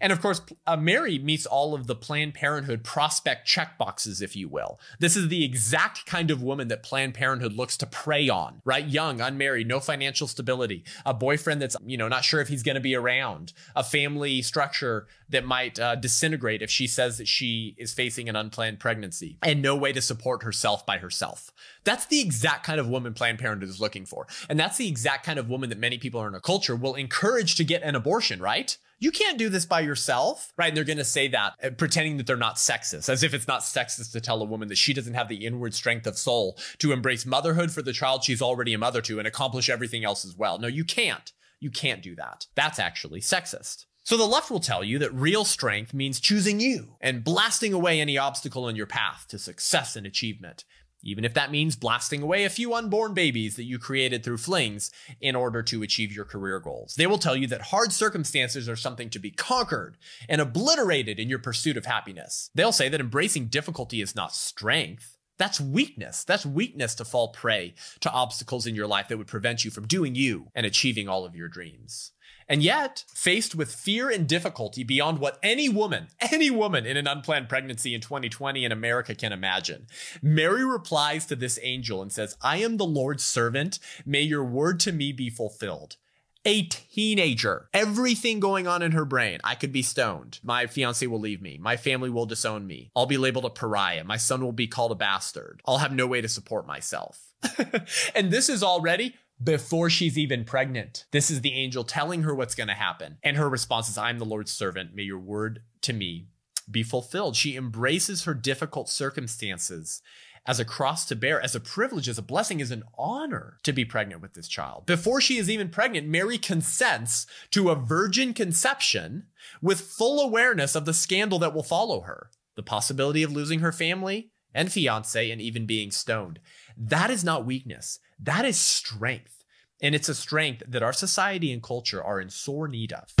And of course, uh, Mary meets all of the Planned Parenthood prospect checkboxes, if you will. This is the exact kind of woman that Planned Parenthood looks to prey on, right? Young, unmarried, no financial stability, a boyfriend that's, you know, not sure if he's going to be around, a family structure that might uh, disintegrate if she says that she is facing an unplanned pregnancy and no way to support herself by herself. That's the exact kind of woman Planned Parenthood is looking for. And that's the exact kind of woman that many people in our culture will encourage to get an abortion, right? you can't do this by yourself, right? And they're going to say that, uh, pretending that they're not sexist, as if it's not sexist to tell a woman that she doesn't have the inward strength of soul to embrace motherhood for the child she's already a mother to and accomplish everything else as well. No, you can't. You can't do that. That's actually sexist. So the left will tell you that real strength means choosing you and blasting away any obstacle in your path to success and achievement even if that means blasting away a few unborn babies that you created through flings in order to achieve your career goals. They will tell you that hard circumstances are something to be conquered and obliterated in your pursuit of happiness. They'll say that embracing difficulty is not strength, that's weakness. That's weakness to fall prey to obstacles in your life that would prevent you from doing you and achieving all of your dreams. And yet, faced with fear and difficulty beyond what any woman, any woman in an unplanned pregnancy in 2020 in America can imagine, Mary replies to this angel and says, I am the Lord's servant. May your word to me be fulfilled a teenager. Everything going on in her brain. I could be stoned. My fiance will leave me. My family will disown me. I'll be labeled a pariah. My son will be called a bastard. I'll have no way to support myself. and this is already before she's even pregnant. This is the angel telling her what's going to happen. And her response is, I'm the Lord's servant. May your word to me be fulfilled. She embraces her difficult circumstances as a cross to bear, as a privilege, as a blessing, as an honor to be pregnant with this child. Before she is even pregnant, Mary consents to a virgin conception with full awareness of the scandal that will follow her, the possibility of losing her family and fiance and even being stoned. That is not weakness. That is strength. And it's a strength that our society and culture are in sore need of.